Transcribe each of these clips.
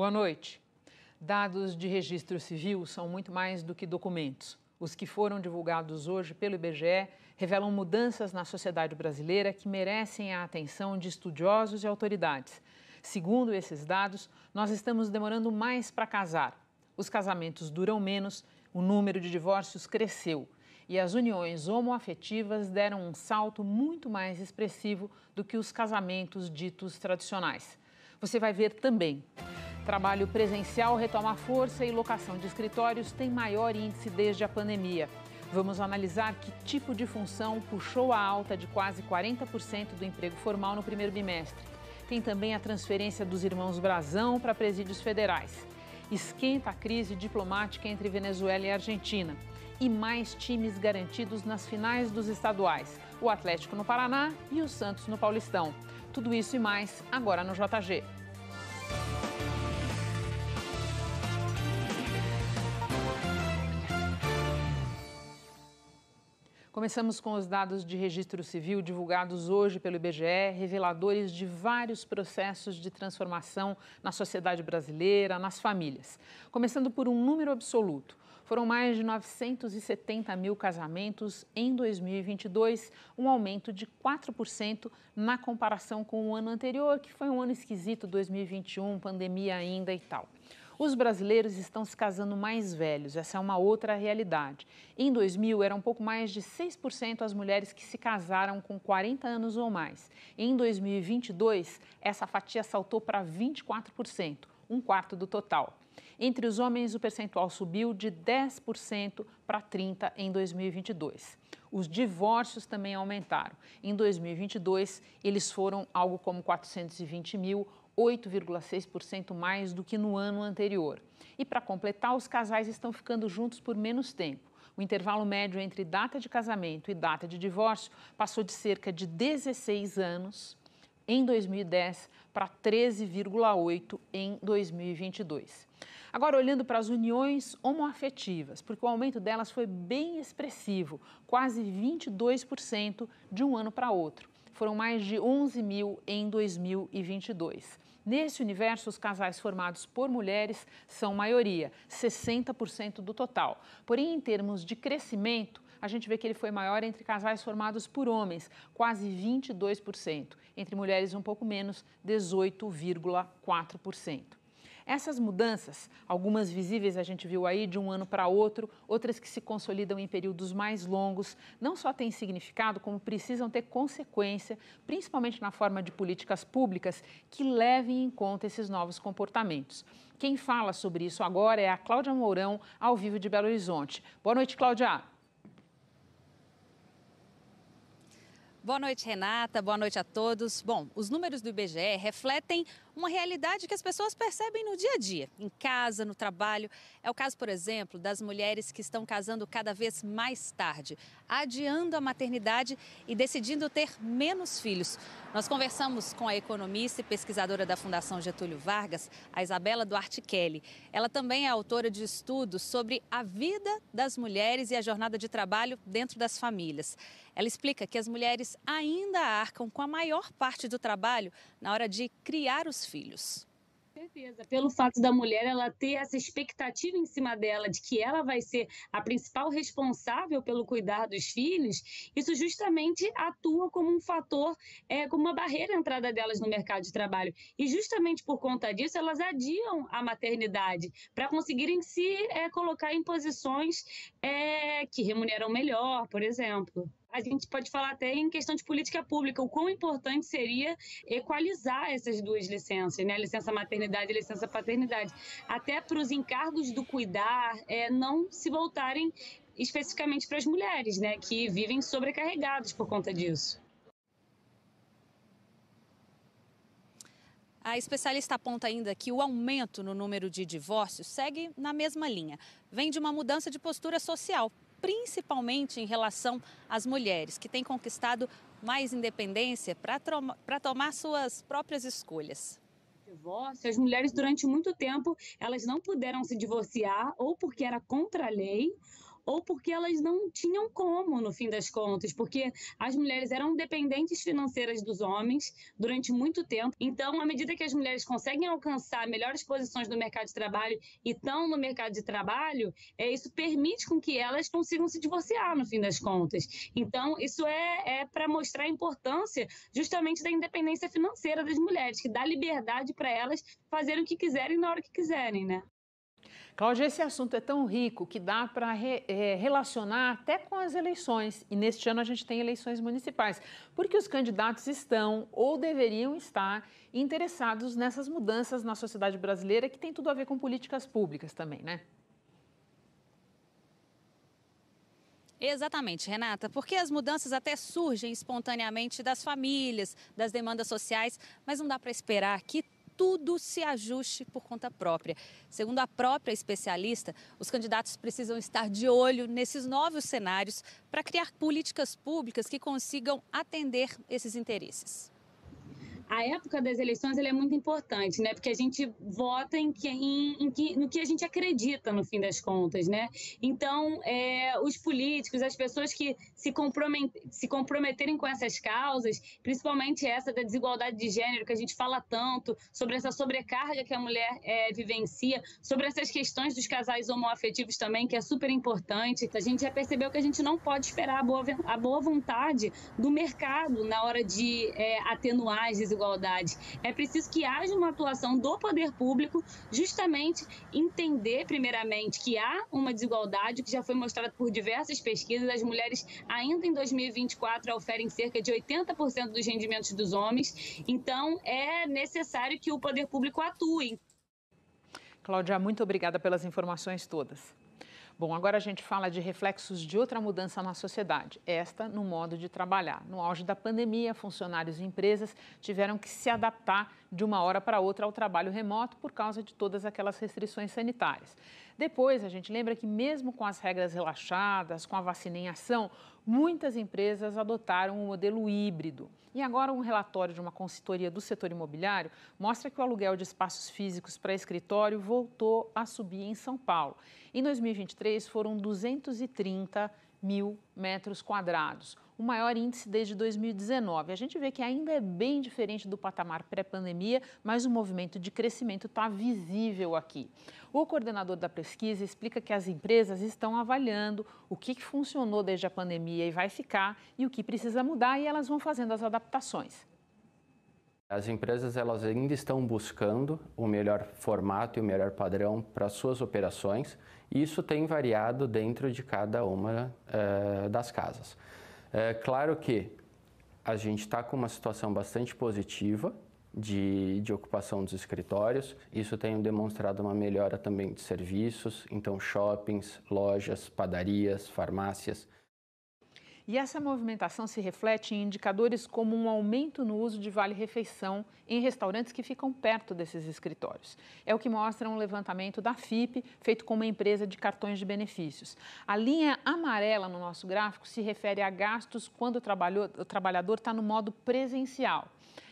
Boa noite. Dados de registro civil são muito mais do que documentos. Os que foram divulgados hoje pelo IBGE revelam mudanças na sociedade brasileira que merecem a atenção de estudiosos e autoridades. Segundo esses dados, nós estamos demorando mais para casar. Os casamentos duram menos, o número de divórcios cresceu e as uniões homoafetivas deram um salto muito mais expressivo do que os casamentos ditos tradicionais. Você vai ver também. Trabalho presencial retoma força e locação de escritórios tem maior índice desde a pandemia. Vamos analisar que tipo de função puxou a alta de quase 40% do emprego formal no primeiro bimestre. Tem também a transferência dos irmãos Brazão para presídios federais. Esquenta a crise diplomática entre Venezuela e Argentina. E mais times garantidos nas finais dos estaduais: o Atlético no Paraná e o Santos no Paulistão. Tudo isso e mais agora no JG. Começamos com os dados de registro civil divulgados hoje pelo IBGE, reveladores de vários processos de transformação na sociedade brasileira, nas famílias. Começando por um número absoluto. Foram mais de 970 mil casamentos em 2022, um aumento de 4% na comparação com o ano anterior, que foi um ano esquisito 2021, pandemia ainda e tal. Os brasileiros estão se casando mais velhos, essa é uma outra realidade. Em 2000, eram um pouco mais de 6% as mulheres que se casaram com 40 anos ou mais. Em 2022, essa fatia saltou para 24%, um quarto do total. Entre os homens, o percentual subiu de 10% para 30% em 2022. Os divórcios também aumentaram. Em 2022, eles foram algo como 420 mil 8,6% mais do que no ano anterior. E para completar, os casais estão ficando juntos por menos tempo. O intervalo médio entre data de casamento e data de divórcio passou de cerca de 16 anos em 2010 para 13,8 em 2022. Agora, olhando para as uniões homoafetivas, porque o aumento delas foi bem expressivo, quase 22% de um ano para outro. Foram mais de 11 mil em 2022. Nesse universo, os casais formados por mulheres são maioria, 60% do total. Porém, em termos de crescimento, a gente vê que ele foi maior entre casais formados por homens, quase 22%, entre mulheres um pouco menos, 18,4%. Essas mudanças, algumas visíveis a gente viu aí de um ano para outro, outras que se consolidam em períodos mais longos, não só têm significado, como precisam ter consequência, principalmente na forma de políticas públicas que levem em conta esses novos comportamentos. Quem fala sobre isso agora é a Cláudia Mourão, ao vivo de Belo Horizonte. Boa noite, Cláudia. Boa noite, Renata. Boa noite a todos. Bom, os números do IBGE refletem uma realidade que as pessoas percebem no dia a dia, em casa, no trabalho. É o caso, por exemplo, das mulheres que estão casando cada vez mais tarde, adiando a maternidade e decidindo ter menos filhos. Nós conversamos com a economista e pesquisadora da Fundação Getúlio Vargas, a Isabela Duarte Kelly. Ela também é autora de estudos sobre a vida das mulheres e a jornada de trabalho dentro das famílias. Ela explica que as mulheres ainda arcam com a maior parte do trabalho na hora de criar os filhos certeza. Pelo fato da mulher ela ter essa expectativa em cima dela de que ela vai ser a principal responsável pelo cuidar dos filhos, isso justamente atua como um fator, é, como uma barreira à entrada delas no mercado de trabalho. E justamente por conta disso, elas adiam a maternidade para conseguirem se é, colocar em posições é, que remuneram melhor, por exemplo a gente pode falar até em questão de política pública, o quão importante seria equalizar essas duas licenças, né? licença maternidade e licença paternidade, até para os encargos do cuidar é, não se voltarem especificamente para as mulheres, né, que vivem sobrecarregadas por conta disso. A especialista aponta ainda que o aumento no número de divórcios segue na mesma linha. Vem de uma mudança de postura social principalmente em relação às mulheres, que têm conquistado mais independência para tomar suas próprias escolhas divórcio, as mulheres durante muito tempo elas não puderam se divorciar ou porque era contra a lei ou porque elas não tinham como, no fim das contas, porque as mulheres eram dependentes financeiras dos homens durante muito tempo. Então, à medida que as mulheres conseguem alcançar melhores posições no mercado de trabalho e estão no mercado de trabalho, é, isso permite com que elas consigam se divorciar, no fim das contas. Então, isso é, é para mostrar a importância justamente da independência financeira das mulheres, que dá liberdade para elas fazerem o que quiserem na hora que quiserem, né? Cláudia, esse assunto é tão rico que dá para re, é, relacionar até com as eleições. E neste ano a gente tem eleições municipais, porque os candidatos estão ou deveriam estar interessados nessas mudanças na sociedade brasileira que tem tudo a ver com políticas públicas também, né? Exatamente, Renata, porque as mudanças até surgem espontaneamente das famílias, das demandas sociais, mas não dá para esperar que tudo se ajuste por conta própria. Segundo a própria especialista, os candidatos precisam estar de olho nesses novos cenários para criar políticas públicas que consigam atender esses interesses a época das eleições é muito importante, né? Porque a gente vota em que, em, em que, no que a gente acredita, no fim das contas, né? Então, é, os políticos, as pessoas que se, compromet, se comprometerem com essas causas, principalmente essa da desigualdade de gênero que a gente fala tanto, sobre essa sobrecarga que a mulher é, vivencia, sobre essas questões dos casais homoafetivos também, que é super importante. A gente já percebeu que a gente não pode esperar a boa, a boa vontade do mercado na hora de é, atenuar as desigualdades desigualdade. É preciso que haja uma atuação do poder público, justamente entender, primeiramente, que há uma desigualdade, que já foi mostrada por diversas pesquisas. As mulheres, ainda em 2024, oferem cerca de 80% dos rendimentos dos homens. Então, é necessário que o poder público atue. Cláudia, muito obrigada pelas informações todas. Bom, agora a gente fala de reflexos de outra mudança na sociedade, esta no modo de trabalhar. No auge da pandemia, funcionários e empresas tiveram que se adaptar de uma hora para outra ao trabalho remoto por causa de todas aquelas restrições sanitárias. Depois, a gente lembra que, mesmo com as regras relaxadas, com a vacina em ação, muitas empresas adotaram o um modelo híbrido. E agora, um relatório de uma consultoria do setor imobiliário mostra que o aluguel de espaços físicos para escritório voltou a subir em São Paulo. Em 2023, foram 230 mil metros quadrados, o maior índice desde 2019. A gente vê que ainda é bem diferente do patamar pré-pandemia, mas o movimento de crescimento está visível aqui. O coordenador da pesquisa explica que as empresas estão avaliando o que funcionou desde a pandemia e vai ficar e o que precisa mudar e elas vão fazendo as adaptações. As empresas elas ainda estão buscando o melhor formato e o melhor padrão para suas operações. E isso tem variado dentro de cada uma eh, das casas. É claro que a gente está com uma situação bastante positiva de, de ocupação dos escritórios, isso tem demonstrado uma melhora também de serviços, então shoppings, lojas, padarias, farmácias, e essa movimentação se reflete em indicadores como um aumento no uso de vale-refeição em restaurantes que ficam perto desses escritórios. É o que mostra um levantamento da FIP, feito com uma empresa de cartões de benefícios. A linha amarela no nosso gráfico se refere a gastos quando o trabalhador está no modo presencial,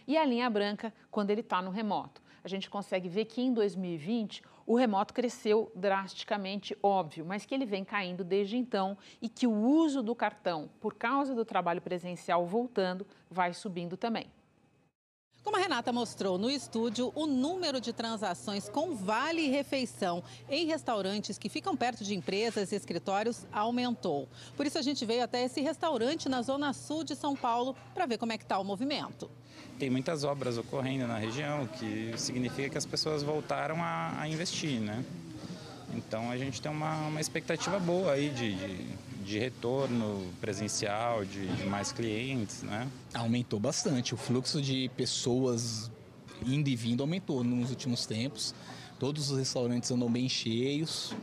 e a linha branca quando ele está no remoto. A gente consegue ver que em 2020 o remoto cresceu drasticamente, óbvio, mas que ele vem caindo desde então e que o uso do cartão, por causa do trabalho presencial voltando, vai subindo também. Como a Renata mostrou no estúdio, o número de transações com vale refeição em restaurantes que ficam perto de empresas e escritórios aumentou. Por isso a gente veio até esse restaurante na zona sul de São Paulo para ver como é que está o movimento. Tem muitas obras ocorrendo na região, o que significa que as pessoas voltaram a, a investir, né? Então a gente tem uma, uma expectativa boa aí de, de de retorno presencial, de, de mais clientes, né? Aumentou bastante. O fluxo de pessoas indo e vindo aumentou nos últimos tempos. Todos os restaurantes andam bem cheios.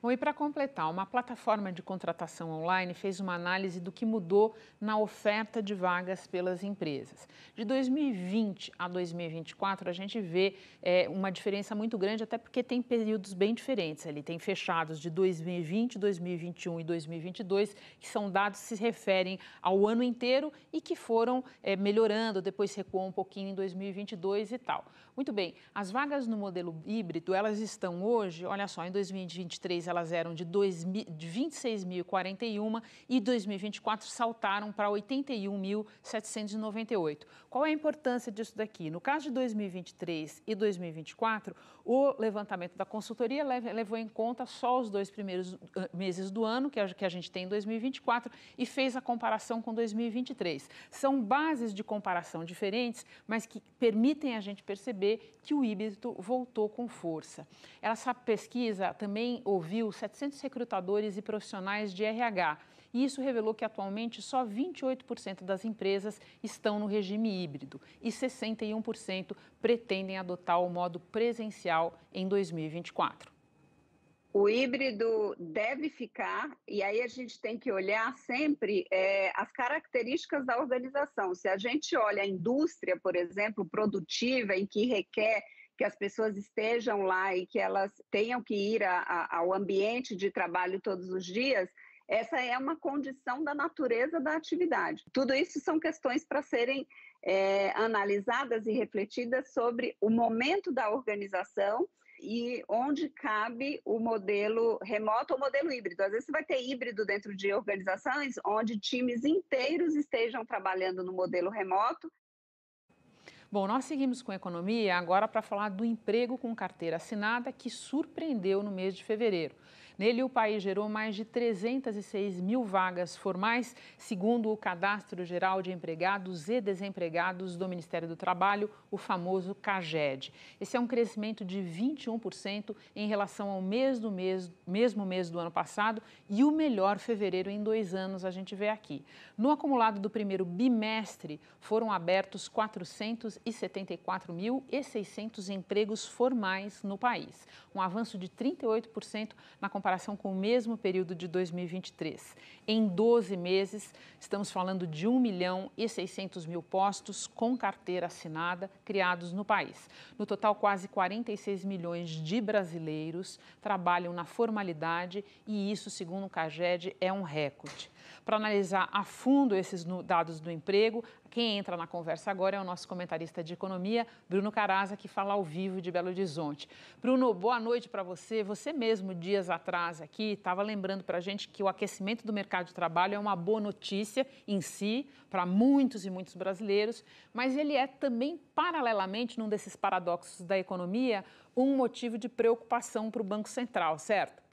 Bom, e para completar, uma plataforma de contratação online fez uma análise do que mudou na oferta de vagas pelas empresas. De 2020 a 2024, a gente vê é, uma diferença muito grande, até porque tem períodos bem diferentes ali. Tem fechados de 2020, 2021 e 2022, que são dados que se referem ao ano inteiro e que foram é, melhorando, depois recuou um pouquinho em 2022 e tal. Muito bem, as vagas no modelo híbrido, elas estão hoje, olha só, em 2023 elas eram de, 26.041 e 2024 saltaram para 81.798. Qual é a importância disso daqui? No caso de 2023 e 2024, o levantamento da consultoria levou em conta só os dois primeiros eh, meses do ano, que a gente tem em 2024, e fez a comparação com 2023. São bases de comparação diferentes, mas que permitem a gente perceber que o híbrido voltou com força. Essa pesquisa também ouviu 700 recrutadores e profissionais de RH e isso revelou que atualmente só 28% das empresas estão no regime híbrido e 61% pretendem adotar o modo presencial em 2024. O híbrido deve ficar, e aí a gente tem que olhar sempre é, as características da organização. Se a gente olha a indústria, por exemplo, produtiva, em que requer que as pessoas estejam lá e que elas tenham que ir a, a, ao ambiente de trabalho todos os dias, essa é uma condição da natureza da atividade. Tudo isso são questões para serem é, analisadas e refletidas sobre o momento da organização e onde cabe o modelo remoto ou modelo híbrido. Às vezes você vai ter híbrido dentro de organizações onde times inteiros estejam trabalhando no modelo remoto. Bom, nós seguimos com economia agora para falar do emprego com carteira assinada que surpreendeu no mês de fevereiro. Nele, o país gerou mais de 306 mil vagas formais, segundo o Cadastro Geral de Empregados e Desempregados do Ministério do Trabalho, o famoso CAGED. Esse é um crescimento de 21% em relação ao mês, mesmo mês do ano passado e o melhor fevereiro em dois anos a gente vê aqui. No acumulado do primeiro bimestre, foram abertos 474.600 empregos formais no país, um avanço de 38% na comparação comparação com o mesmo período de 2023. Em 12 meses, estamos falando de 1 milhão e 600 mil postos com carteira assinada criados no país. No total, quase 46 milhões de brasileiros trabalham na formalidade e isso, segundo o CAGED, é um recorde. Para analisar a fundo esses dados do emprego, quem entra na conversa agora é o nosso comentarista de economia, Bruno Caraza, que fala ao vivo de Belo Horizonte. Bruno, boa noite para você. Você mesmo, dias atrás aqui, estava lembrando para a gente que o aquecimento do mercado de trabalho é uma boa notícia em si, para muitos e muitos brasileiros, mas ele é também, paralelamente, num desses paradoxos da economia, um motivo de preocupação para o Banco Central, certo?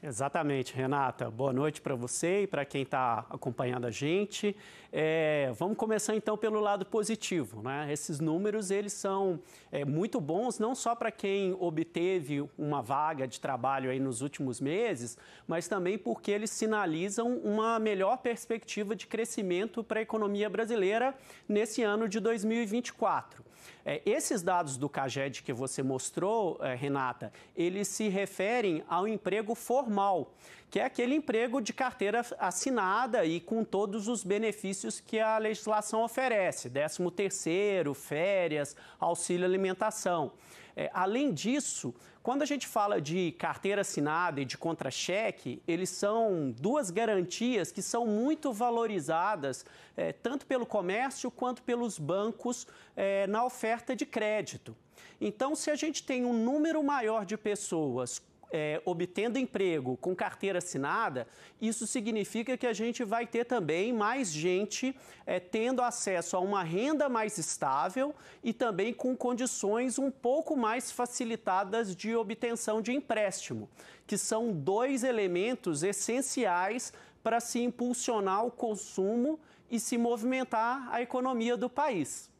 Exatamente, Renata. Boa noite para você e para quem está acompanhando a gente. É, vamos começar então pelo lado positivo, né? Esses números eles são é, muito bons não só para quem obteve uma vaga de trabalho aí nos últimos meses, mas também porque eles sinalizam uma melhor perspectiva de crescimento para a economia brasileira nesse ano de 2024. É, esses dados do CAGED que você mostrou, é, Renata, eles se referem ao emprego formal, que é aquele emprego de carteira assinada e com todos os benefícios que a legislação oferece, 13 terceiro, férias, auxílio alimentação. É, além disso, quando a gente fala de carteira assinada e de contra-cheque, eles são duas garantias que são muito valorizadas, é, tanto pelo comércio quanto pelos bancos, é, na oferta de crédito. Então, se a gente tem um número maior de pessoas é, obtendo emprego com carteira assinada, isso significa que a gente vai ter também mais gente é, tendo acesso a uma renda mais estável e também com condições um pouco mais facilitadas de obtenção de empréstimo, que são dois elementos essenciais para se impulsionar o consumo e se movimentar a economia do país.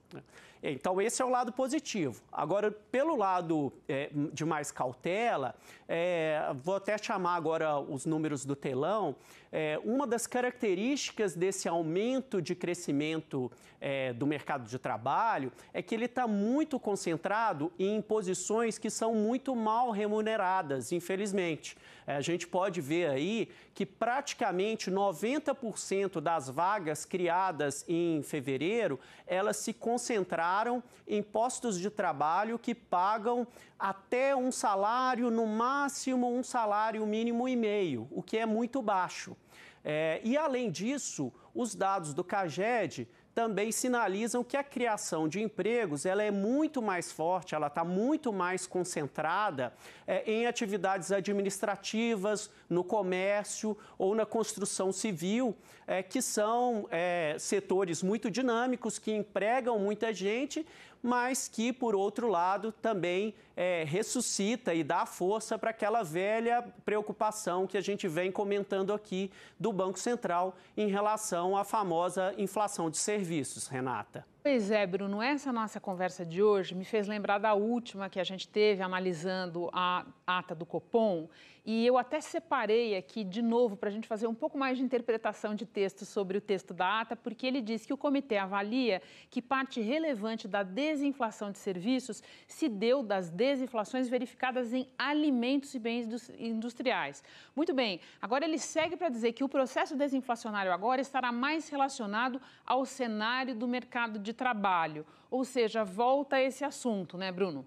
Então, esse é o lado positivo. Agora, pelo lado é, de mais cautela, é, vou até chamar agora os números do telão, é, uma das características desse aumento de crescimento é, do mercado de trabalho é que ele está muito concentrado em posições que são muito mal remuneradas, infelizmente. É, a gente pode ver aí que praticamente 90% das vagas criadas em fevereiro, elas se concentraram em postos de trabalho que pagam até um salário, no máximo um salário mínimo e meio, o que é muito baixo. É, e, além disso, os dados do CAGED também sinalizam que a criação de empregos ela é muito mais forte, ela está muito mais concentrada é, em atividades administrativas, no comércio ou na construção civil, é, que são é, setores muito dinâmicos, que empregam muita gente, mas que, por outro lado, também é, ressuscita e dá força para aquela velha preocupação que a gente vem comentando aqui do Banco Central em relação à famosa inflação de serviços, Renata. Pois é, Bruno, essa nossa conversa de hoje me fez lembrar da última que a gente teve analisando a ata do Copom e eu até separei aqui de novo para a gente fazer um pouco mais de interpretação de texto sobre o texto da ata, porque ele diz que o comitê avalia que parte relevante da desinflação de serviços se deu das desinflações verificadas em alimentos e bens industriais. Muito bem, agora ele segue para dizer que o processo desinflacionário agora estará mais relacionado ao cenário do mercado de trabalho. Ou seja, volta a esse assunto, né, Bruno?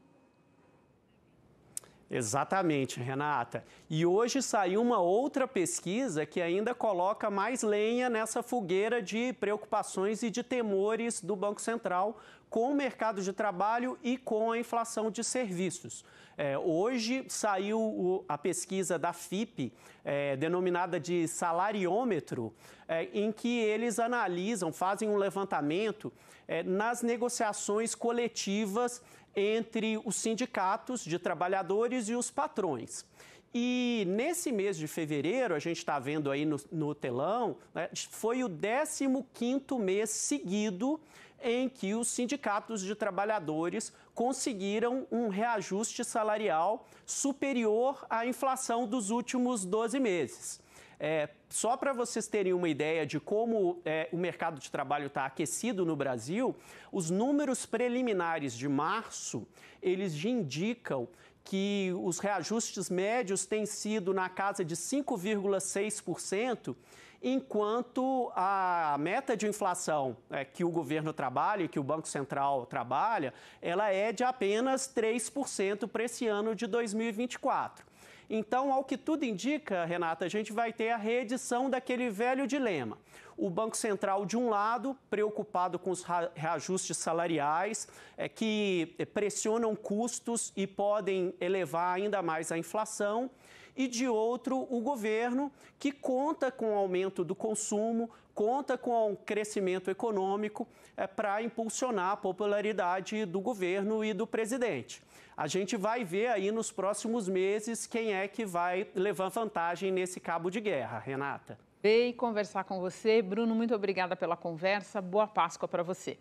Exatamente, Renata. E hoje saiu uma outra pesquisa que ainda coloca mais lenha nessa fogueira de preocupações e de temores do Banco Central com o mercado de trabalho e com a inflação de serviços. É, hoje saiu o, a pesquisa da FIP, é, denominada de salariômetro, é, em que eles analisam, fazem um levantamento é, nas negociações coletivas entre os sindicatos de trabalhadores e os patrões. E nesse mês de fevereiro, a gente está vendo aí no, no telão, né, foi o 15 mês seguido em que os sindicatos de trabalhadores conseguiram um reajuste salarial superior à inflação dos últimos 12 meses. É, só para vocês terem uma ideia de como é, o mercado de trabalho está aquecido no Brasil, os números preliminares de março, eles indicam que os reajustes médios têm sido na casa de 5,6% enquanto a meta de inflação é, que o governo trabalha e que o Banco Central trabalha, ela é de apenas 3% para esse ano de 2024. Então, ao que tudo indica, Renata, a gente vai ter a reedição daquele velho dilema o Banco Central, de um lado, preocupado com os reajustes salariais, é, que pressionam custos e podem elevar ainda mais a inflação, e de outro, o governo, que conta com o aumento do consumo, conta com o crescimento econômico é, para impulsionar a popularidade do governo e do presidente. A gente vai ver aí nos próximos meses quem é que vai levar vantagem nesse cabo de guerra, Renata. Bem conversar com você. Bruno, muito obrigada pela conversa. Boa Páscoa para você.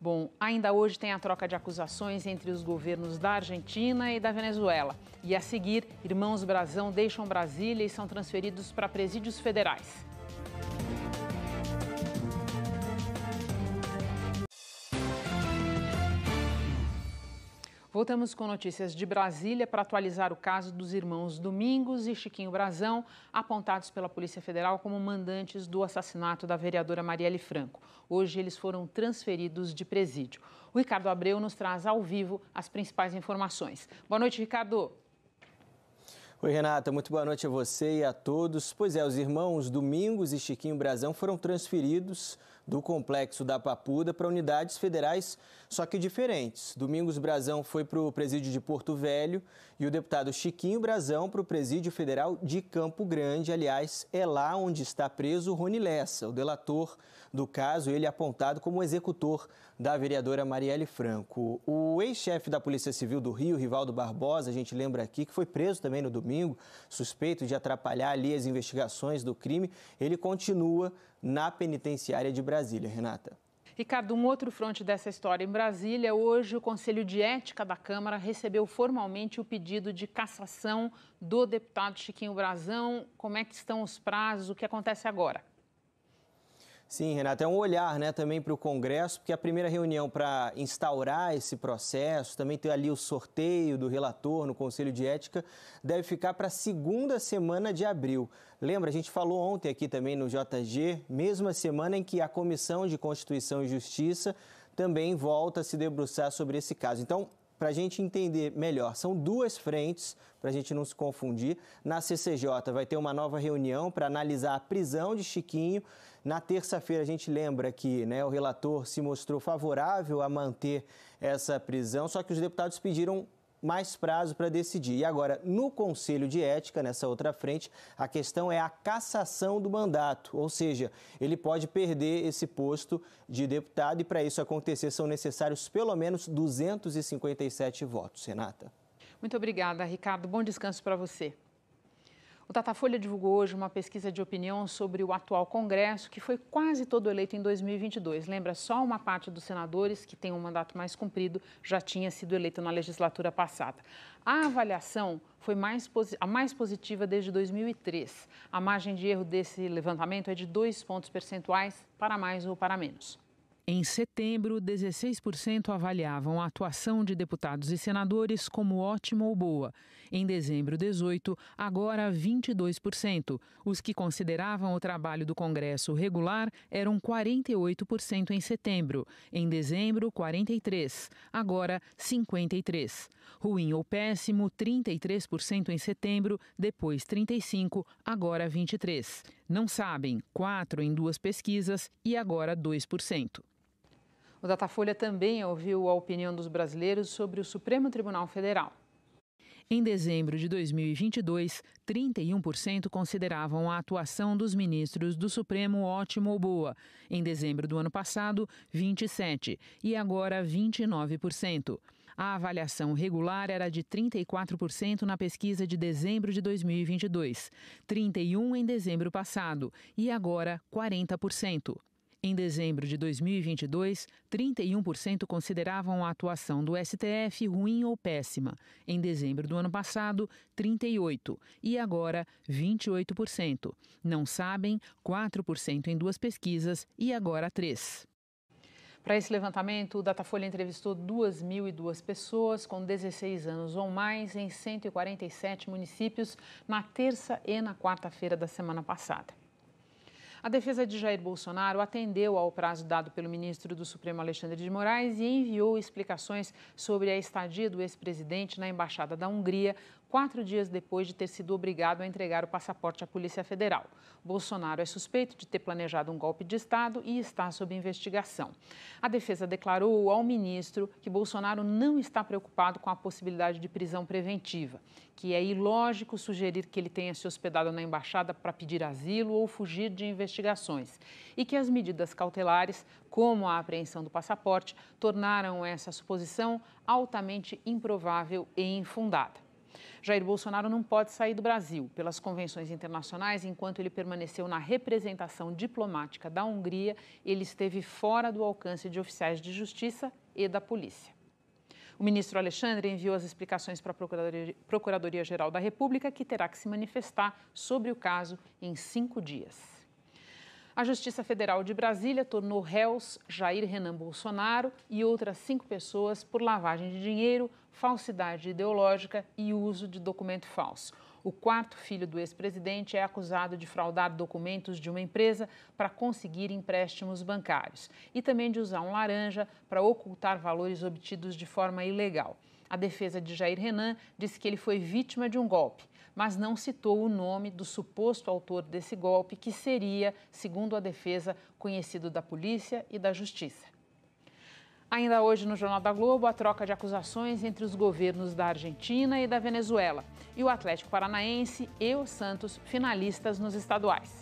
Bom, ainda hoje tem a troca de acusações entre os governos da Argentina e da Venezuela. E a seguir, irmãos Brasão deixam Brasília e são transferidos para presídios federais. Voltamos com notícias de Brasília para atualizar o caso dos irmãos Domingos e Chiquinho Brazão, apontados pela Polícia Federal como mandantes do assassinato da vereadora Marielle Franco. Hoje eles foram transferidos de presídio. O Ricardo Abreu nos traz ao vivo as principais informações. Boa noite, Ricardo. Oi, Renata, muito boa noite a você e a todos. Pois é, os irmãos Domingos e Chiquinho Brazão foram transferidos do complexo da Papuda para unidades federais, só que diferentes. Domingos Brazão foi para o presídio de Porto Velho e o deputado Chiquinho Brazão para o presídio federal de Campo Grande. Aliás, é lá onde está preso Rony Lessa, o delator do caso, ele é apontado como executor da vereadora Marielle Franco. O ex-chefe da Polícia Civil do Rio, Rivaldo Barbosa, a gente lembra aqui que foi preso também no domingo, suspeito de atrapalhar ali as investigações do crime, ele continua na penitenciária de Brasília. Renata. Ricardo, um outro fronte dessa história. Em Brasília, hoje, o Conselho de Ética da Câmara recebeu formalmente o pedido de cassação do deputado Chiquinho Brazão. Como é que estão os prazos? O que acontece agora? Sim, Renata, é um olhar né, também para o Congresso, porque a primeira reunião para instaurar esse processo, também ter ali o sorteio do relator no Conselho de Ética, deve ficar para a segunda semana de abril. Lembra, a gente falou ontem aqui também no JG, mesma semana em que a Comissão de Constituição e Justiça também volta a se debruçar sobre esse caso. Então, para a gente entender melhor. São duas frentes, para a gente não se confundir. Na CCJ vai ter uma nova reunião para analisar a prisão de Chiquinho. Na terça-feira, a gente lembra que né, o relator se mostrou favorável a manter essa prisão, só que os deputados pediram mais prazo para decidir. E agora, no Conselho de Ética, nessa outra frente, a questão é a cassação do mandato, ou seja, ele pode perder esse posto de deputado e para isso acontecer são necessários pelo menos 257 votos. Renata. Muito obrigada, Ricardo. Bom descanso para você. O Datafolha divulgou hoje uma pesquisa de opinião sobre o atual Congresso, que foi quase todo eleito em 2022. Lembra, só uma parte dos senadores que tem um mandato mais comprido já tinha sido eleito na legislatura passada. A avaliação foi mais, a mais positiva desde 2003. A margem de erro desse levantamento é de dois pontos percentuais para mais ou para menos. Em setembro, 16% avaliavam a atuação de deputados e senadores como ótima ou boa em dezembro 18, agora 22%. Os que consideravam o trabalho do Congresso regular eram 48% em setembro. Em dezembro, 43%. Agora, 53%. Ruim ou péssimo, 33% em setembro, depois 35%, agora 23%. Não sabem, 4% em duas pesquisas e agora 2%. O Datafolha também ouviu a opinião dos brasileiros sobre o Supremo Tribunal Federal. Em dezembro de 2022, 31% consideravam a atuação dos ministros do Supremo ótima ou boa. Em dezembro do ano passado, 27% e agora 29%. A avaliação regular era de 34% na pesquisa de dezembro de 2022, 31% em dezembro passado e agora 40%. Em dezembro de 2022, 31% consideravam a atuação do STF ruim ou péssima. Em dezembro do ano passado, 38% e agora 28%. Não sabem, 4% em duas pesquisas e agora 3%. Para esse levantamento, o Datafolha entrevistou 2.002 pessoas com 16 anos ou mais em 147 municípios na terça e na quarta-feira da semana passada. A defesa de Jair Bolsonaro atendeu ao prazo dado pelo ministro do Supremo Alexandre de Moraes e enviou explicações sobre a estadia do ex-presidente na Embaixada da Hungria, quatro dias depois de ter sido obrigado a entregar o passaporte à Polícia Federal. Bolsonaro é suspeito de ter planejado um golpe de Estado e está sob investigação. A defesa declarou ao ministro que Bolsonaro não está preocupado com a possibilidade de prisão preventiva, que é ilógico sugerir que ele tenha se hospedado na embaixada para pedir asilo ou fugir de investigações, e que as medidas cautelares, como a apreensão do passaporte, tornaram essa suposição altamente improvável e infundada. Jair Bolsonaro não pode sair do Brasil pelas convenções internacionais. Enquanto ele permaneceu na representação diplomática da Hungria, ele esteve fora do alcance de oficiais de justiça e da polícia. O ministro Alexandre enviou as explicações para a Procuradoria-Geral da República, que terá que se manifestar sobre o caso em cinco dias. A Justiça Federal de Brasília tornou réus Jair Renan Bolsonaro e outras cinco pessoas por lavagem de dinheiro, falsidade ideológica e uso de documento falso. O quarto filho do ex-presidente é acusado de fraudar documentos de uma empresa para conseguir empréstimos bancários e também de usar um laranja para ocultar valores obtidos de forma ilegal. A defesa de Jair Renan disse que ele foi vítima de um golpe mas não citou o nome do suposto autor desse golpe, que seria, segundo a defesa, conhecido da polícia e da justiça. Ainda hoje no Jornal da Globo, a troca de acusações entre os governos da Argentina e da Venezuela e o Atlético Paranaense e o Santos finalistas nos estaduais.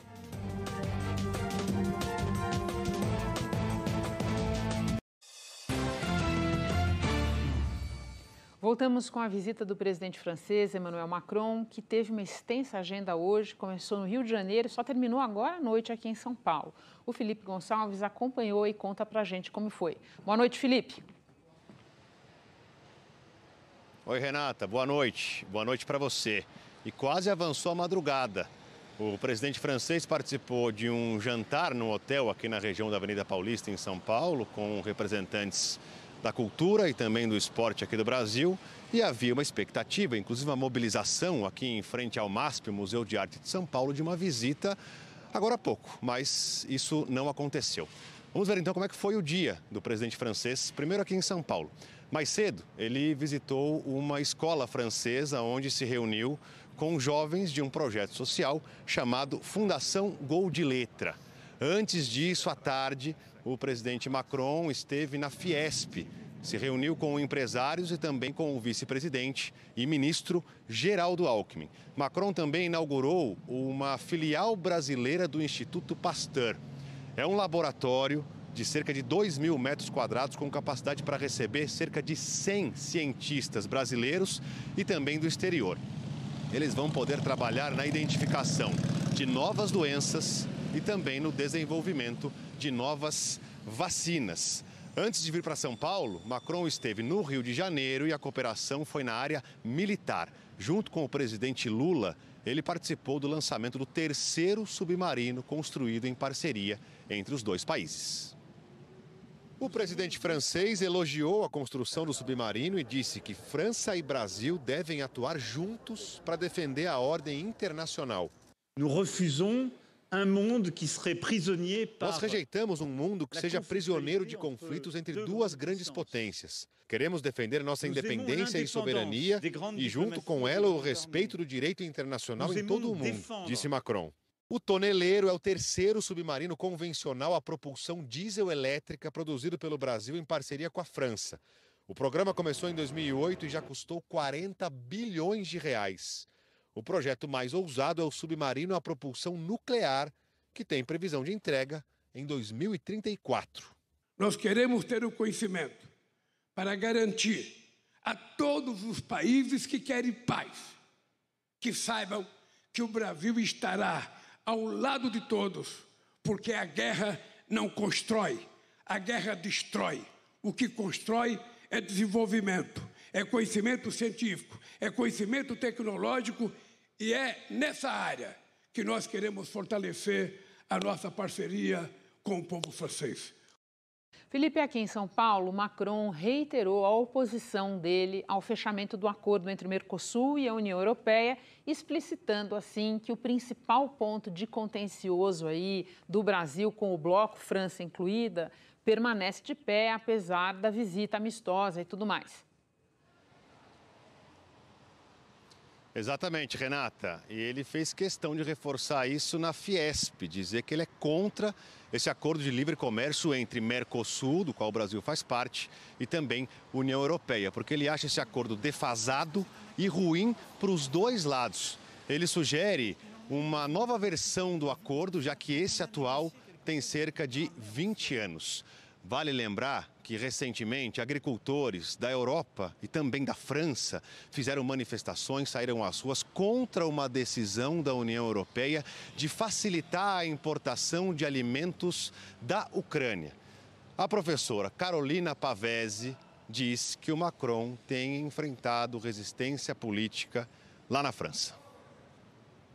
Voltamos com a visita do presidente francês Emmanuel Macron, que teve uma extensa agenda hoje, começou no Rio de Janeiro e só terminou agora à noite aqui em São Paulo. O Felipe Gonçalves acompanhou e conta pra gente como foi. Boa noite, Felipe. Oi, Renata. Boa noite. Boa noite para você. E quase avançou a madrugada. O presidente francês participou de um jantar no hotel aqui na região da Avenida Paulista, em São Paulo, com representantes da cultura e também do esporte aqui do Brasil. E havia uma expectativa, inclusive uma mobilização aqui em frente ao MASP, Museu de Arte de São Paulo, de uma visita agora há pouco, mas isso não aconteceu. Vamos ver então como é que foi o dia do presidente francês, primeiro aqui em São Paulo. Mais cedo, ele visitou uma escola francesa onde se reuniu com jovens de um projeto social chamado Fundação Gol de Letra. Antes disso, à tarde, o presidente Macron esteve na Fiesp, se reuniu com empresários e também com o vice-presidente e ministro Geraldo Alckmin. Macron também inaugurou uma filial brasileira do Instituto Pasteur. É um laboratório de cerca de 2 mil metros quadrados, com capacidade para receber cerca de 100 cientistas brasileiros e também do exterior. Eles vão poder trabalhar na identificação de novas doenças e também no desenvolvimento de novas vacinas. Antes de vir para São Paulo, Macron esteve no Rio de Janeiro e a cooperação foi na área militar. Junto com o presidente Lula, ele participou do lançamento do terceiro submarino construído em parceria entre os dois países. O presidente francês elogiou a construção do submarino e disse que França e Brasil devem atuar juntos para defender a ordem internacional. Nous refusons nós rejeitamos um mundo que seja prisioneiro de conflitos entre duas grandes potências. Queremos defender nossa independência e soberania e, junto com ela, o respeito do direito internacional em todo o mundo, disse Macron. O Toneleiro é o terceiro submarino convencional a propulsão diesel elétrica produzido pelo Brasil em parceria com a França. O programa começou em 2008 e já custou 40 bilhões de reais. O projeto mais ousado é o submarino à propulsão nuclear, que tem previsão de entrega em 2034. Nós queremos ter o conhecimento para garantir a todos os países que querem paz que saibam que o Brasil estará ao lado de todos, porque a guerra não constrói, a guerra destrói. O que constrói é desenvolvimento, é conhecimento científico, é conhecimento tecnológico e é nessa área que nós queremos fortalecer a nossa parceria com o povo francês. Felipe, aqui em São Paulo, Macron reiterou a oposição dele ao fechamento do acordo entre o Mercosul e a União Europeia, explicitando assim que o principal ponto de contencioso aí do Brasil com o bloco França incluída permanece de pé apesar da visita amistosa e tudo mais. Exatamente, Renata. E ele fez questão de reforçar isso na Fiesp, dizer que ele é contra esse acordo de livre comércio entre Mercosul, do qual o Brasil faz parte, e também União Europeia, porque ele acha esse acordo defasado e ruim para os dois lados. Ele sugere uma nova versão do acordo, já que esse atual tem cerca de 20 anos. Vale lembrar que recentemente agricultores da Europa e também da França fizeram manifestações, saíram às ruas contra uma decisão da União Europeia de facilitar a importação de alimentos da Ucrânia. A professora Carolina Pavese diz que o Macron tem enfrentado resistência política lá na França.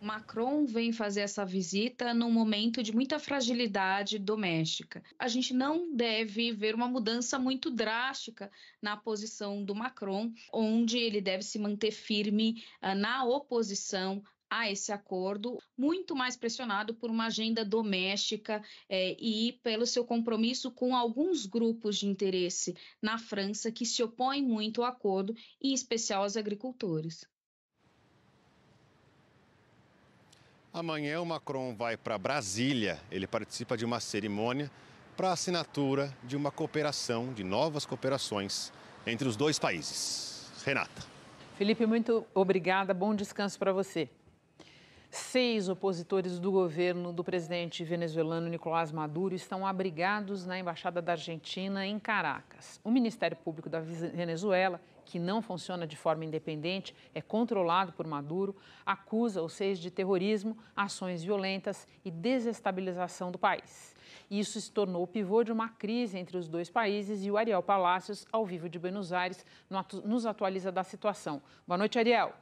Macron vem fazer essa visita num momento de muita fragilidade doméstica. A gente não deve ver uma mudança muito drástica na posição do Macron, onde ele deve se manter firme ah, na oposição a esse acordo, muito mais pressionado por uma agenda doméstica eh, e pelo seu compromisso com alguns grupos de interesse na França que se opõem muito ao acordo, em especial aos agricultores. Amanhã o Macron vai para Brasília. Ele participa de uma cerimônia para a assinatura de uma cooperação, de novas cooperações entre os dois países. Renata. Felipe, muito obrigada. Bom descanso para você. Seis opositores do governo do presidente venezuelano Nicolás Maduro estão abrigados na Embaixada da Argentina em Caracas. O Ministério Público da Venezuela que não funciona de forma independente, é controlado por Maduro, acusa os seis de terrorismo, ações violentas e desestabilização do país. Isso se tornou o pivô de uma crise entre os dois países e o Ariel Palácios, ao vivo de Buenos Aires, nos atualiza da situação. Boa noite, Ariel.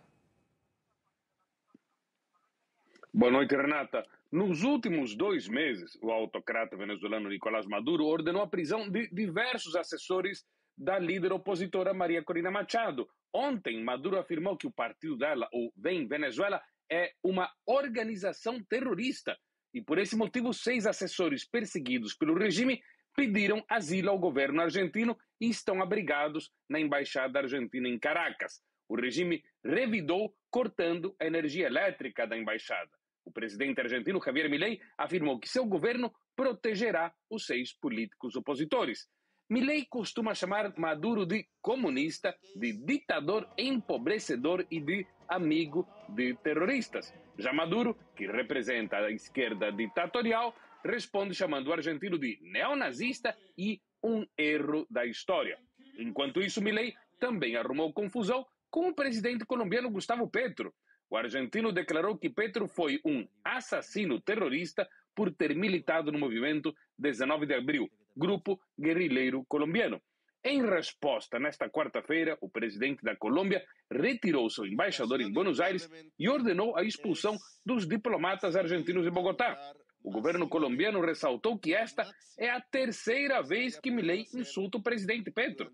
Boa noite, Renata. Nos últimos dois meses, o autocrata venezuelano Nicolás Maduro ordenou a prisão de diversos assessores da líder opositora Maria Corina Machado. Ontem, Maduro afirmou que o partido dela, o Vem Venezuela, é uma organização terrorista e, por esse motivo, seis assessores perseguidos pelo regime pediram asilo ao governo argentino e estão abrigados na embaixada argentina em Caracas. O regime revidou cortando a energia elétrica da embaixada. O presidente argentino Javier Milei afirmou que seu governo protegerá os seis políticos opositores. Milley costuma chamar Maduro de comunista, de ditador empobrecedor e de amigo de terroristas. Já Maduro, que representa a esquerda ditatorial, responde chamando o argentino de neonazista e um erro da história. Enquanto isso, Milley também arrumou confusão com o presidente colombiano Gustavo Petro. O argentino declarou que Petro foi um assassino terrorista por ter militado no movimento 19 de abril grupo guerrilheiro colombiano. Em resposta, nesta quarta-feira, o presidente da Colômbia retirou seu embaixador em Buenos Aires e ordenou a expulsão dos diplomatas argentinos de Bogotá. O governo colombiano ressaltou que esta é a terceira vez que Milei insulta o presidente Petro.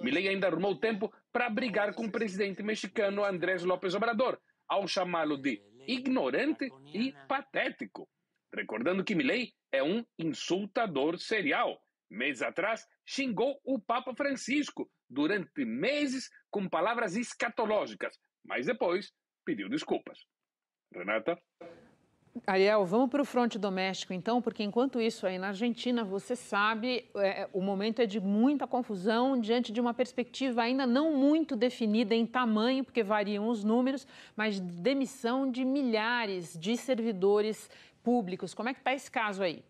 Milei ainda arrumou tempo para brigar com o presidente mexicano Andrés López Obrador, ao chamá-lo de ignorante e patético. Recordando que Milei é um insultador serial. Meses atrás, xingou o Papa Francisco durante meses com palavras escatológicas, mas depois pediu desculpas. Renata? Ariel, vamos para o fronte doméstico então, porque enquanto isso aí na Argentina, você sabe, é, o momento é de muita confusão diante de uma perspectiva ainda não muito definida em tamanho, porque variam os números, mas demissão de milhares de servidores públicos. Como é que está esse caso aí?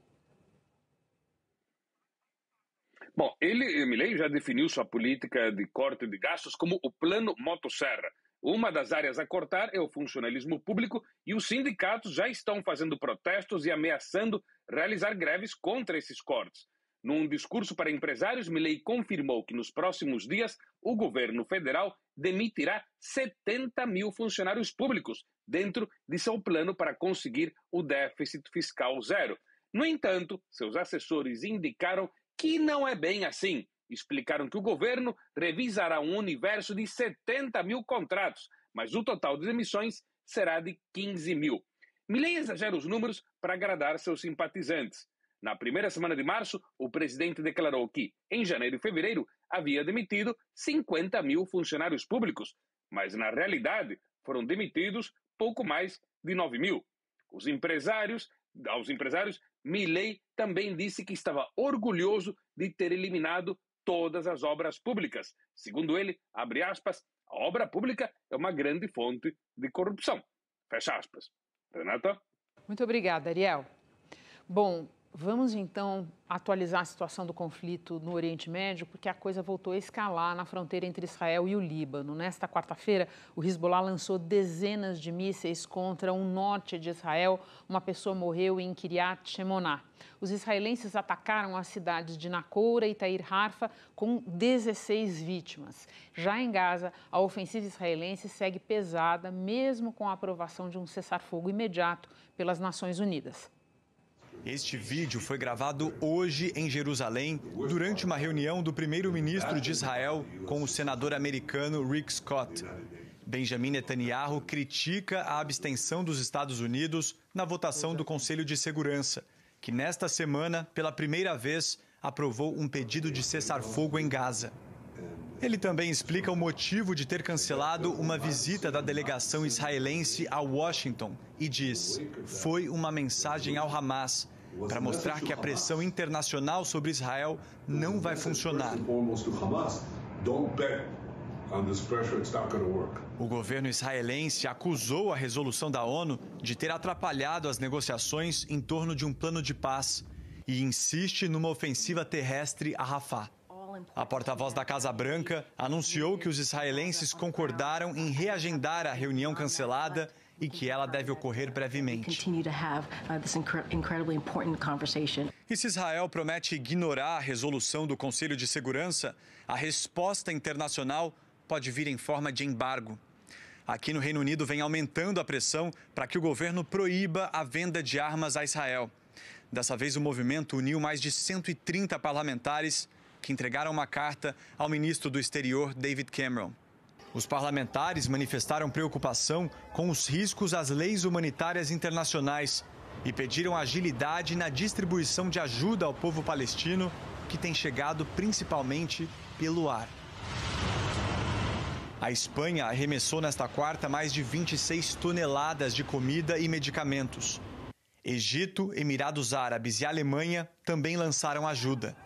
Bom, ele, Milei, já definiu sua política de corte de gastos como o Plano Motosserra. Uma das áreas a cortar é o funcionalismo público e os sindicatos já estão fazendo protestos e ameaçando realizar greves contra esses cortes. Num discurso para empresários, Milley confirmou que nos próximos dias o governo federal demitirá 70 mil funcionários públicos dentro de seu plano para conseguir o déficit fiscal zero. No entanto, seus assessores indicaram que não é bem assim. Explicaram que o governo revisará um universo de 70 mil contratos, mas o total de demissões será de 15 mil. Milley exagera os números para agradar seus simpatizantes. Na primeira semana de março, o presidente declarou que, em janeiro e fevereiro, havia demitido 50 mil funcionários públicos, mas na realidade foram demitidos pouco mais de 9 mil. Os empresários, aos empresários, Milley também disse que estava orgulhoso de ter eliminado todas as obras públicas. Segundo ele, abre aspas, a obra pública é uma grande fonte de corrupção. Fecha aspas. Renata? Muito obrigada, Ariel. Bom, Vamos então atualizar a situação do conflito no Oriente Médio, porque a coisa voltou a escalar na fronteira entre Israel e o Líbano. Nesta quarta-feira, o Hezbollah lançou dezenas de mísseis contra o norte de Israel. Uma pessoa morreu em Kiryat Shemonah. Os israelenses atacaram as cidades de Nakoura e Tair Harfa com 16 vítimas. Já em Gaza, a ofensiva israelense segue pesada, mesmo com a aprovação de um cessar-fogo imediato pelas Nações Unidas. Este vídeo foi gravado hoje em Jerusalém, durante uma reunião do primeiro-ministro de Israel com o senador americano Rick Scott. Benjamin Netanyahu critica a abstenção dos Estados Unidos na votação do Conselho de Segurança, que nesta semana, pela primeira vez, aprovou um pedido de cessar-fogo em Gaza. Ele também explica o motivo de ter cancelado uma visita da delegação israelense a Washington e diz: foi uma mensagem ao Hamas para mostrar que a pressão internacional sobre Israel não vai funcionar. O governo israelense acusou a resolução da ONU de ter atrapalhado as negociações em torno de um plano de paz e insiste numa ofensiva terrestre a Rafah. A porta-voz da Casa Branca anunciou que os israelenses concordaram em reagendar a reunião cancelada e que ela deve ocorrer brevemente. Uh, e se Israel promete ignorar a resolução do Conselho de Segurança, a resposta internacional pode vir em forma de embargo. Aqui no Reino Unido vem aumentando a pressão para que o governo proíba a venda de armas a Israel. Dessa vez, o movimento uniu mais de 130 parlamentares que entregaram uma carta ao ministro do Exterior, David Cameron. Os parlamentares manifestaram preocupação com os riscos às leis humanitárias internacionais e pediram agilidade na distribuição de ajuda ao povo palestino, que tem chegado principalmente pelo ar. A Espanha arremessou nesta quarta mais de 26 toneladas de comida e medicamentos. Egito, Emirados Árabes e Alemanha também lançaram ajuda.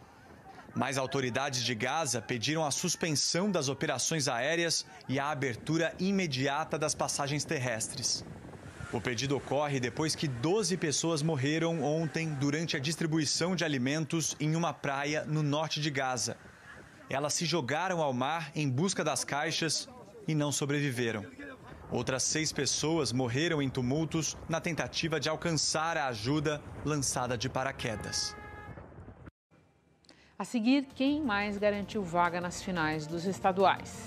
Mas autoridades de Gaza pediram a suspensão das operações aéreas e a abertura imediata das passagens terrestres. O pedido ocorre depois que 12 pessoas morreram ontem durante a distribuição de alimentos em uma praia no norte de Gaza. Elas se jogaram ao mar em busca das caixas e não sobreviveram. Outras seis pessoas morreram em tumultos na tentativa de alcançar a ajuda lançada de paraquedas. A seguir, quem mais garantiu vaga nas finais dos estaduais.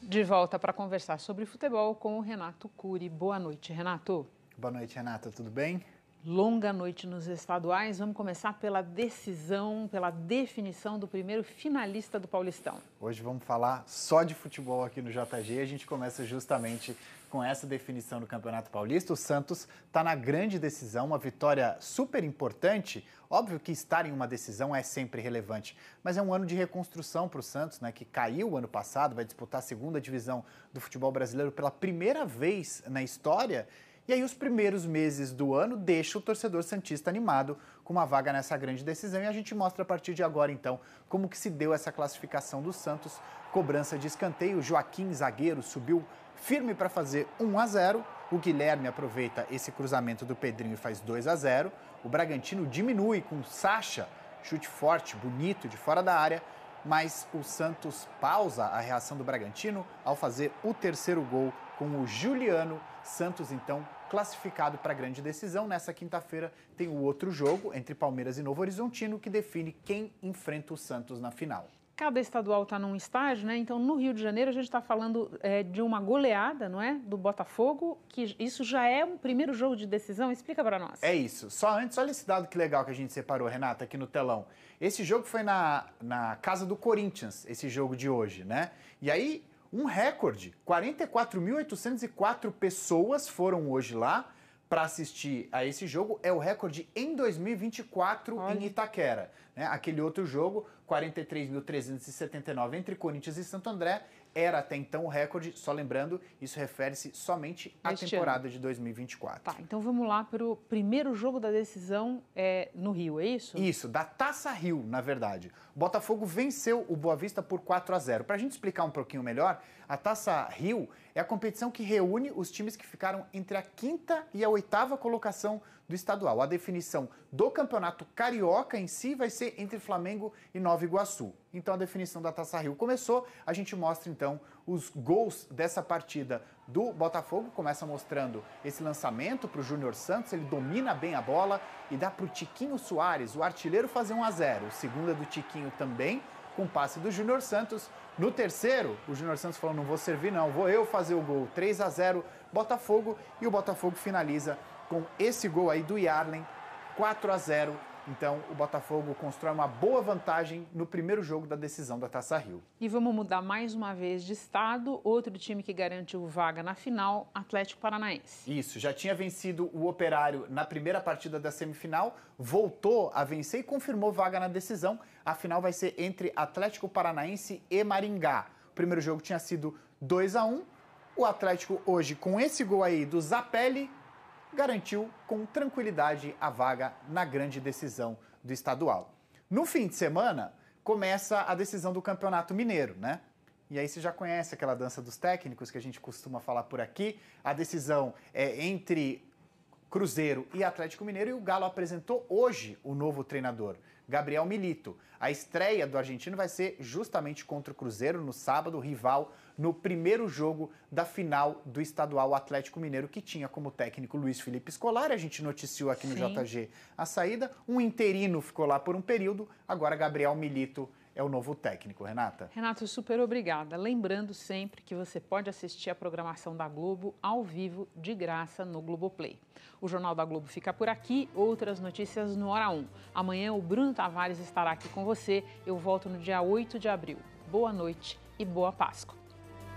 De volta para conversar sobre futebol com o Renato Cury. Boa noite, Renato. Boa noite, Renato. Tudo bem? Longa noite nos estaduais. Vamos começar pela decisão, pela definição do primeiro finalista do Paulistão. Hoje vamos falar só de futebol aqui no JG. A gente começa justamente com essa definição do Campeonato Paulista, o Santos está na grande decisão, uma vitória super importante. Óbvio que estar em uma decisão é sempre relevante, mas é um ano de reconstrução para o Santos, né, que caiu ano passado, vai disputar a segunda divisão do futebol brasileiro pela primeira vez na história. E aí os primeiros meses do ano deixa o torcedor santista animado com uma vaga nessa grande decisão e a gente mostra a partir de agora então como que se deu essa classificação do Santos. Cobrança de escanteio, Joaquim zagueiro subiu firme para fazer 1 a 0. O Guilherme aproveita esse cruzamento do Pedrinho e faz 2 a 0. O Bragantino diminui com Sacha, chute forte, bonito de fora da área, mas o Santos pausa a reação do Bragantino ao fazer o terceiro gol com o Juliano. Santos então classificado para a grande decisão. Nessa quinta-feira tem o outro jogo entre Palmeiras e Novo Horizontino que define quem enfrenta o Santos na final cada estadual está num estágio, né? Então, no Rio de Janeiro, a gente está falando é, de uma goleada, não é? Do Botafogo, que isso já é um primeiro jogo de decisão. Explica para nós. É isso. Só antes, olha esse dado que legal que a gente separou, Renata, aqui no telão. Esse jogo foi na, na casa do Corinthians, esse jogo de hoje, né? E aí, um recorde: 44.804 pessoas foram hoje lá para assistir a esse jogo é o recorde em 2024 Olha. em Itaquera. Né? Aquele outro jogo 43.379 entre Corinthians e Santo André. Era até então o recorde, só lembrando, isso refere-se somente à este temporada ano. de 2024. Tá, então vamos lá para o primeiro jogo da decisão é, no Rio, é isso? Isso, da Taça Rio, na verdade. Botafogo venceu o Boa Vista por 4 a 0. Para a gente explicar um pouquinho melhor, a Taça Rio é a competição que reúne os times que ficaram entre a quinta e a oitava colocação do estadual. A definição do campeonato carioca em si vai ser entre Flamengo e Nova Iguaçu. Então a definição da Taça Rio começou. A gente mostra então os gols dessa partida do Botafogo. Começa mostrando esse lançamento para o Júnior Santos. Ele domina bem a bola e dá para o Tiquinho Soares, o artilheiro, fazer 1 a 0. Segunda é do Tiquinho também, com passe do Júnior Santos. No terceiro, o Júnior Santos falou: não vou servir, não, vou eu fazer o gol. 3 a 0 Botafogo e o Botafogo finaliza com esse gol aí do Yarlen, 4 a 0. Então, o Botafogo constrói uma boa vantagem no primeiro jogo da decisão da Taça Rio. E vamos mudar mais uma vez de estado. Outro time que garantiu vaga na final, Atlético Paranaense. Isso, já tinha vencido o Operário na primeira partida da semifinal, voltou a vencer e confirmou vaga na decisão. A final vai ser entre Atlético Paranaense e Maringá. O primeiro jogo tinha sido 2 a 1. O Atlético hoje, com esse gol aí do Zapelli, garantiu com tranquilidade a vaga na grande decisão do estadual. No fim de semana, começa a decisão do Campeonato Mineiro, né? E aí você já conhece aquela dança dos técnicos que a gente costuma falar por aqui. A decisão é entre Cruzeiro e Atlético Mineiro e o Galo apresentou hoje o novo treinador, Gabriel Milito. A estreia do argentino vai ser justamente contra o Cruzeiro no sábado, rival no primeiro jogo da final do estadual Atlético Mineiro, que tinha como técnico Luiz Felipe Scolari. A gente noticiou aqui no Sim. JG a saída. Um interino ficou lá por um período, agora Gabriel Milito é o novo técnico, Renata. Renato, super obrigada. Lembrando sempre que você pode assistir a programação da Globo ao vivo, de graça, no Globoplay. O Jornal da Globo fica por aqui, outras notícias no Hora 1. Amanhã o Bruno Tavares estará aqui com você. Eu volto no dia 8 de abril. Boa noite e boa Páscoa.